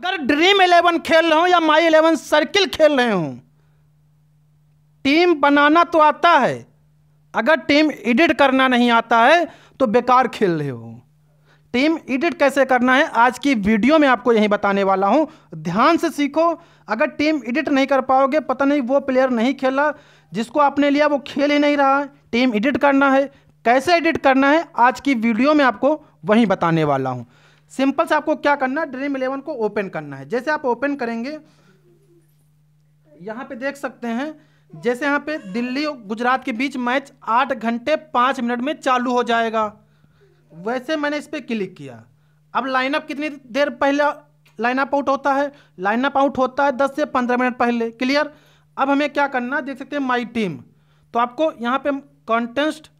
अगर dream eleven खेल रहे हो या माई इलेवन सर्किल खेल रहे हो टीम बनाना तो आता है अगर टीम एडिट करना नहीं आता है तो बेकार खेल रहे हो टीम एडिट कैसे करना है आज की वीडियो में आपको यही बताने वाला हूं ध्यान से सीखो अगर टीम एडिट नहीं कर पाओगे पता नहीं वो प्लेयर नहीं खेला जिसको आपने लिया वो खेल ही नहीं रहा टीम एडिट करना है कैसे एडिट करना है आज की वीडियो में आपको वहीं बताने वाला हूँ सिंपल से आपको क्या करना है ड्रीम इलेवन को ओपन करना है जैसे आप ओपन करेंगे यहाँ पे देख सकते हैं जैसे यहाँ पे दिल्ली और गुजरात के बीच मैच आठ घंटे पाँच मिनट में चालू हो जाएगा वैसे मैंने इस पर क्लिक किया अब लाइनअप कितनी देर पहले लाइनअप आउट होता है लाइनअप आउट होता है दस से पंद्रह मिनट पहले क्लियर अब हमें क्या करना है देख सकते हैं माई टीम तो आपको यहाँ पे contest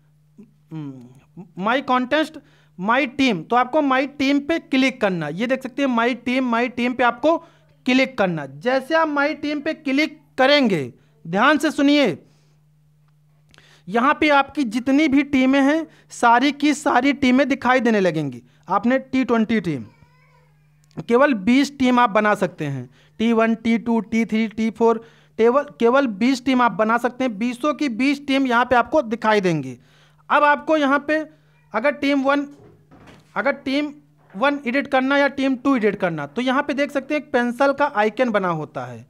my contest my team तो आपको माई टीम पे क्लिक करना ये देख सकते हैं माई टीम माई टीम पे आपको क्लिक करना जैसे आप माई टीम पे क्लिक करेंगे ध्यान से सुनिए यहाँ पे आपकी जितनी भी टीमें हैं सारी की सारी टीमें दिखाई देने लगेंगी आपने टी ट्वेंटी टीम केवल बीस टीम आप बना सकते हैं T one T two T three T four table केवल बीस टीम आप बना सकते हैं बीसों की बीस टीम यहाँ पे आपको दिखाई देंगी अब आपको यहाँ पे अगर टीम वन अगर टीम वन एडिट करना या टीम टू एडिट करना तो यहाँ पे देख सकते हैं एक पेंसिल का आइकन बना होता है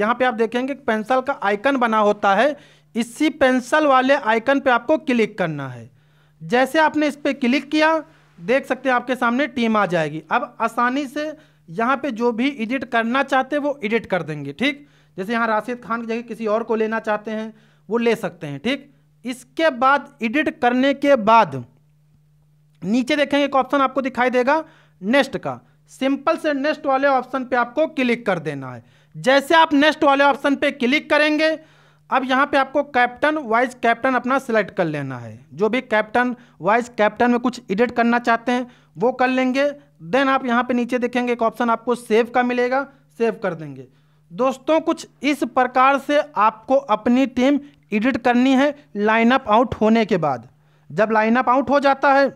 यहाँ पे आप देखेंगे पेंसिल का आइकन बना होता है इसी पेंसिल वाले आइकन पे आपको क्लिक करना है जैसे आपने इस पर क्लिक किया देख सकते हैं आपके सामने टीम आ जाएगी अब आसानी से यहाँ पे जो भी एडिट करना चाहते हैं वो एडिट कर देंगे ठीक जैसे यहाँ राशिद खान की जगह किसी और को लेना चाहते हैं वो ले सकते हैं ठीक इसके बाद एडिट करने के बाद नीचे देखेंगे एक ऑप्शन आपको दिखाई देगा नेक्स्ट का सिंपल से नेक्स्ट वाले ऑप्शन पे आपको क्लिक कर देना है जैसे आप नेक्स्ट वाले ऑप्शन पे क्लिक करेंगे अब यहाँ पे आपको कैप्टन वाइस कैप्टन अपना सिलेक्ट कर लेना है जो भी कैप्टन वाइज कैप्टन में कुछ एडिट करना चाहते हैं वो कर लेंगे देन आप यहाँ पे नीचे देखेंगे एक ऑप्शन आपको सेव का मिलेगा सेव कर देंगे दोस्तों कुछ इस प्रकार से आपको अपनी टीम एडिट करनी है लाइनअप आउट होने के बाद जब लाइनअप आउट हो जाता है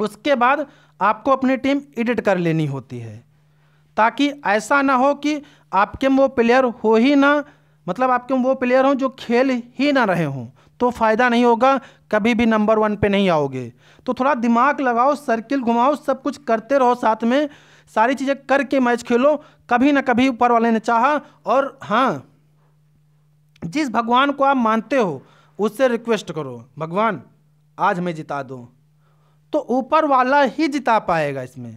उसके बाद आपको अपनी टीम एडिट कर लेनी होती है ताकि ऐसा ना हो कि आपके में वो प्लेयर हो ही ना मतलब आपके में वो प्लेयर हों जो खेल ही ना रहे हों तो फ़ायदा नहीं होगा कभी भी नंबर वन पे नहीं आओगे तो थोड़ा दिमाग लगाओ सर्किल घुमाओ सब कुछ करते रहो साथ में सारी चीज़ें करके मैच खेलो कभी ना कभी ऊपर वाले ने चाहा और हाँ जिस भगवान को आप मानते हो उससे रिक्वेस्ट करो भगवान आज हमें जिता दो तो ऊपर वाला ही जिता पाएगा इसमें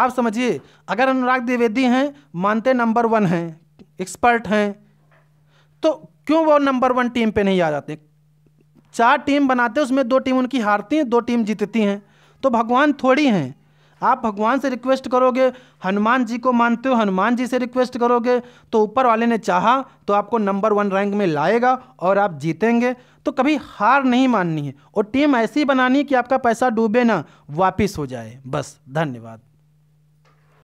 आप समझिए अगर अनुराग द्विवेदी हैं मानते नंबर वन हैं एक्सपर्ट हैं तो क्यों वो नंबर वन टीम पे नहीं आ जाते चार टीम बनाते उसमें दो टीम उनकी हारती हैं दो टीम जीतती हैं तो भगवान थोड़ी हैं आप भगवान से रिक्वेस्ट करोगे हनुमान जी को मानते हो हनुमान जी से रिक्वेस्ट करोगे तो ऊपर वाले ने चाहा तो आपको नंबर वन रैंक में लाएगा और आप जीतेंगे तो कभी हार नहीं माननी है और टीम ऐसी बनानी कि आपका पैसा डूबे ना वापिस हो जाए बस धन्यवाद